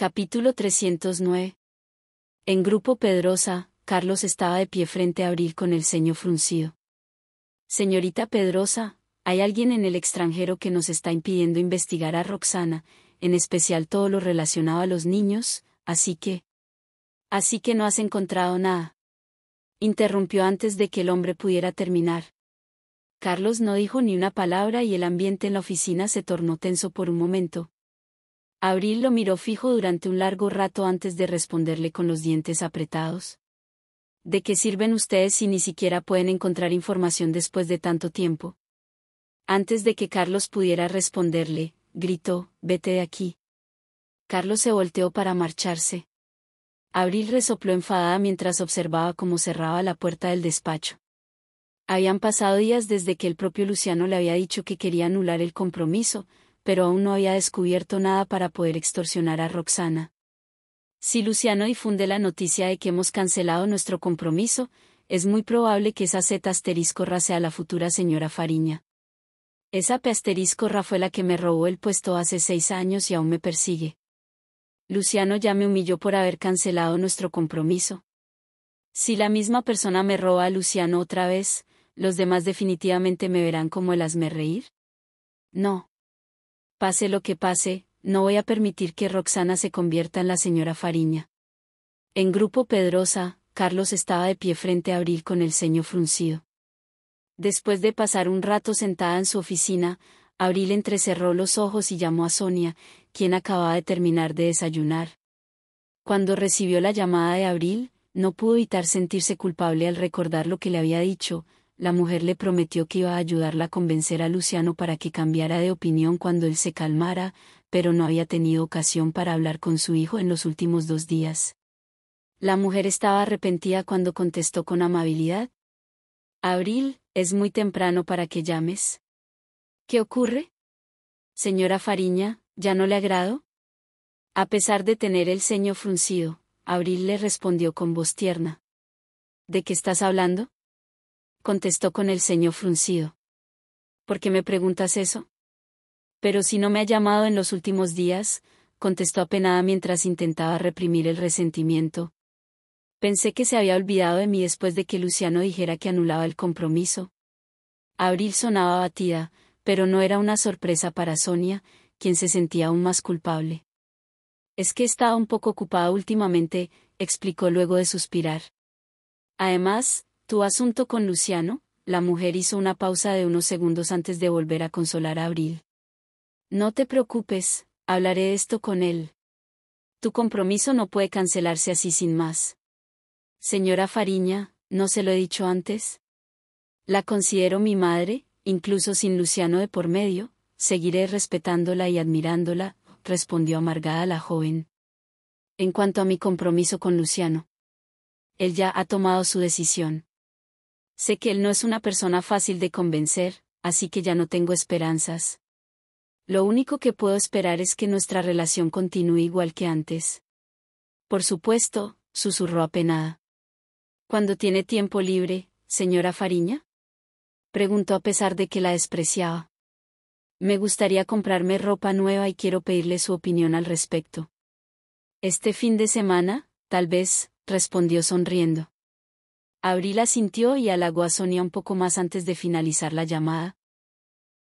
Capítulo 309. En Grupo Pedrosa, Carlos estaba de pie frente a Abril con el ceño fruncido. Señorita Pedrosa, hay alguien en el extranjero que nos está impidiendo investigar a Roxana, en especial todo lo relacionado a los niños, así que... Así que no has encontrado nada. Interrumpió antes de que el hombre pudiera terminar. Carlos no dijo ni una palabra y el ambiente en la oficina se tornó tenso por un momento, Abril lo miró fijo durante un largo rato antes de responderle con los dientes apretados. ¿De qué sirven ustedes si ni siquiera pueden encontrar información después de tanto tiempo? Antes de que Carlos pudiera responderle, gritó, vete de aquí. Carlos se volteó para marcharse. Abril resopló enfadada mientras observaba cómo cerraba la puerta del despacho. Habían pasado días desde que el propio Luciano le había dicho que quería anular el compromiso, pero aún no había descubierto nada para poder extorsionar a Roxana. Si Luciano difunde la noticia de que hemos cancelado nuestro compromiso, es muy probable que esa Z asteriscorra sea la futura señora Fariña. Esa P Rafaela fue la que me robó el puesto hace seis años y aún me persigue. Luciano ya me humilló por haber cancelado nuestro compromiso. Si la misma persona me roba a Luciano otra vez, los demás definitivamente me verán como el hazme reír. No. Pase lo que pase, no voy a permitir que Roxana se convierta en la señora Fariña. En Grupo Pedrosa, Carlos estaba de pie frente a Abril con el ceño fruncido. Después de pasar un rato sentada en su oficina, Abril entrecerró los ojos y llamó a Sonia, quien acababa de terminar de desayunar. Cuando recibió la llamada de Abril, no pudo evitar sentirse culpable al recordar lo que le había dicho, la mujer le prometió que iba a ayudarla a convencer a Luciano para que cambiara de opinión cuando él se calmara, pero no había tenido ocasión para hablar con su hijo en los últimos dos días. La mujer estaba arrepentida cuando contestó con amabilidad. Abril, es muy temprano para que llames. ¿Qué ocurre? Señora Fariña, ¿ya no le agrado? A pesar de tener el ceño fruncido, Abril le respondió con voz tierna. ¿De qué estás hablando? contestó con el ceño fruncido. ¿Por qué me preguntas eso? Pero si no me ha llamado en los últimos días, contestó apenada mientras intentaba reprimir el resentimiento. Pensé que se había olvidado de mí después de que Luciano dijera que anulaba el compromiso. Abril sonaba abatida, pero no era una sorpresa para Sonia, quien se sentía aún más culpable. Es que estaba un poco ocupada últimamente, explicó luego de suspirar. Además, ¿Tu asunto con Luciano? La mujer hizo una pausa de unos segundos antes de volver a consolar a Abril. No te preocupes, hablaré esto con él. Tu compromiso no puede cancelarse así sin más. Señora Fariña, ¿no se lo he dicho antes? La considero mi madre, incluso sin Luciano de por medio, seguiré respetándola y admirándola, respondió amargada la joven. En cuanto a mi compromiso con Luciano, él ya ha tomado su decisión. Sé que él no es una persona fácil de convencer, así que ya no tengo esperanzas. Lo único que puedo esperar es que nuestra relación continúe igual que antes. Por supuesto, susurró apenada. ¿Cuándo tiene tiempo libre, señora Fariña? Preguntó a pesar de que la despreciaba. Me gustaría comprarme ropa nueva y quiero pedirle su opinión al respecto. Este fin de semana, tal vez, respondió sonriendo. Abrila sintió y halagó a Sonia un poco más antes de finalizar la llamada.